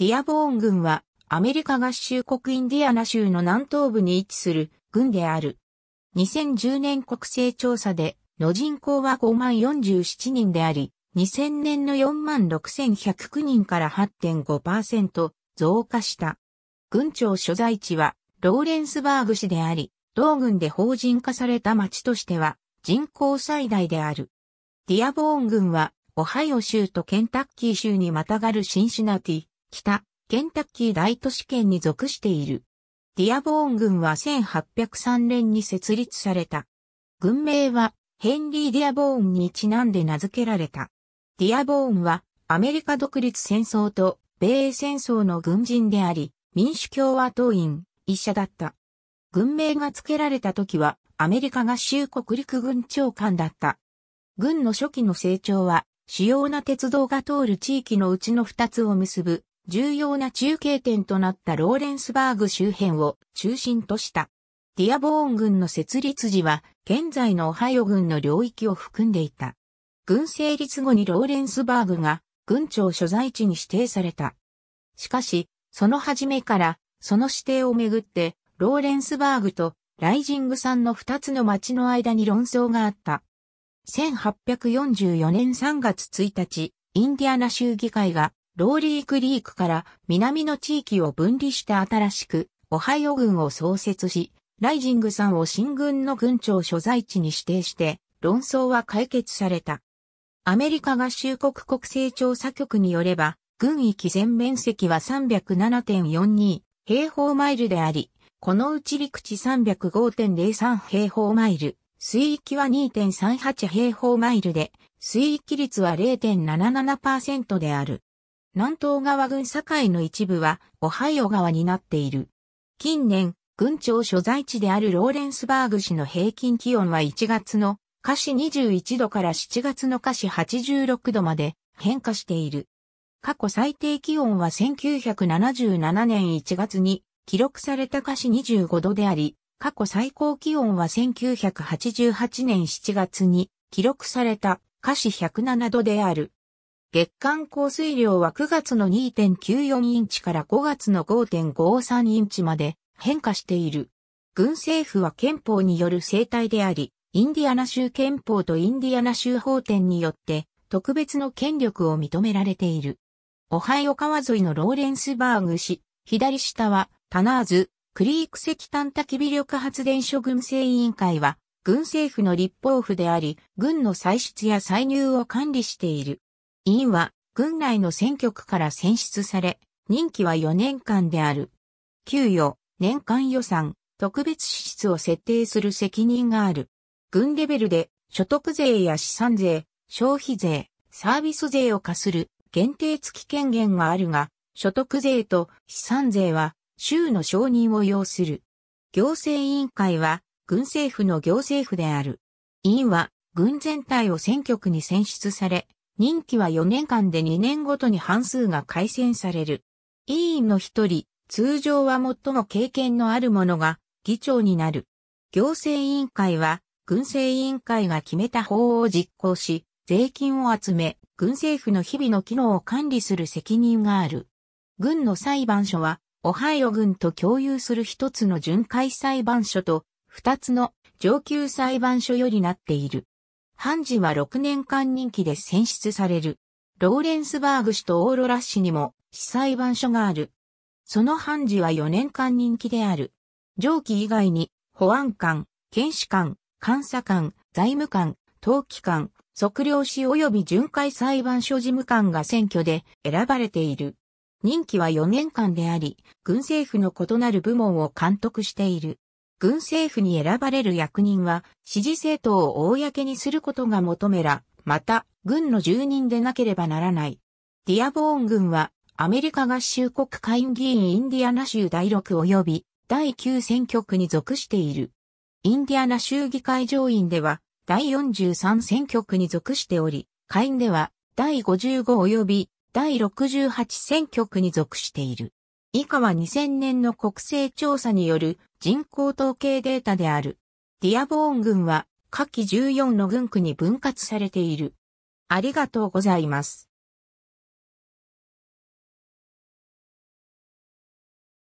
ディアボーン軍はアメリカ合衆国インディアナ州の南東部に位置する軍である。2010年国勢調査での人口は5万47人であり、2000年の4万6109人から8.5%増加した。軍庁所在地はローレンスバーグ市であり、同軍で法人化された町としては人口最大である。ディアボーン軍はオハイオ州とケンタッキー州にまたがるシンシナティ、北、ケンタッキー大都市圏に属している。ディアボーン軍は1803年に設立された。軍名はヘンリー・ディアボーンにちなんで名付けられた。ディアボーンはアメリカ独立戦争と米英戦争の軍人であり、民主共和党員、医者だった。軍名が付けられた時はアメリカ合衆国陸軍長官だった。軍の初期の成長は主要な鉄道が通る地域のうちの二つを結ぶ重要な中継点となったローレンスバーグ周辺を中心とした。ディアボーン軍の設立時は、現在のオハイオ軍の領域を含んでいた。軍成立後にローレンスバーグが軍庁所在地に指定された。しかし、その初めから、その指定をめぐって、ローレンスバーグとライジングさんの二つの町の間に論争があった。1844年3月1日、インディアナ州議会がローリークリークから南の地域を分離して新しく、オハイオ軍を創設し、ライジングさんを新軍の軍長所在地に指定して、論争は解決された。アメリカ合衆国国勢調査局によれば、軍域全面積は307.42平方マイルであり、このうち陸地305.03平方マイル、水域は2.38平方マイルで、水域率は0.77%である。南東側軍境の一部は、オハイオ川になっている。近年、郡庁所在地であるローレンスバーグ市の平均気温は1月の華氏21度から7月の華氏86度まで変化している。過去最低気温は1977年1月に記録された華氏25度であり、過去最高気温は1988年7月に記録された華氏107度である。月間降水量は9月の2.94インチから5月の5.53インチまで変化している。軍政府は憲法による生態であり、インディアナ州憲法とインディアナ州法典によって特別の権力を認められている。オハイオ川沿いのローレンスバーグ市、左下はタナーズ、クリーク石炭焚き火力発電所軍政委員会は、軍政府の立法府であり、軍の採出や採入を管理している。委員は、軍内の選挙区から選出され、任期は4年間である。給与、年間予算、特別支出を設定する責任がある。軍レベルで所得税や資産税、消費税、サービス税を課する限定付き権限があるが、所得税と資産税は州の承認を要する。行政委員会は軍政府の行政府である。委員は軍全体を選挙区に選出され、任期は4年間で2年ごとに半数が改選される。委員の一人、通常は最も経験のある者が議長になる。行政委員会は、軍政委員会が決めた法を実行し、税金を集め、軍政府の日々の機能を管理する責任がある。軍の裁判所は、オハイオ軍と共有する一つの巡回裁判所と、二つの上級裁判所よりなっている。ハンジは6年間任期で選出される。ローレンスバーグ氏とオーロラ氏にも市裁判所がある。その判事は4年間任期である。上記以外に、保安官、検視官、監査官、財務官、登記官、測量士及び巡回裁判所事務官が選挙で選ばれている。任期は4年間であり、軍政府の異なる部門を監督している。軍政府に選ばれる役人は、支持政党を公にすることが求めら、また、軍の住人でなければならない。ディアボーン軍は、アメリカ合衆国会議員インディアナ州第6及び第9選挙区に属している。インディアナ州議会上院では、第43選挙区に属しており、下院では、第55及び第68選挙区に属している。以下は2000年の国勢調査による人口統計データである。ディアボーン群は下記14の群区に分割されている。ありがとうございます。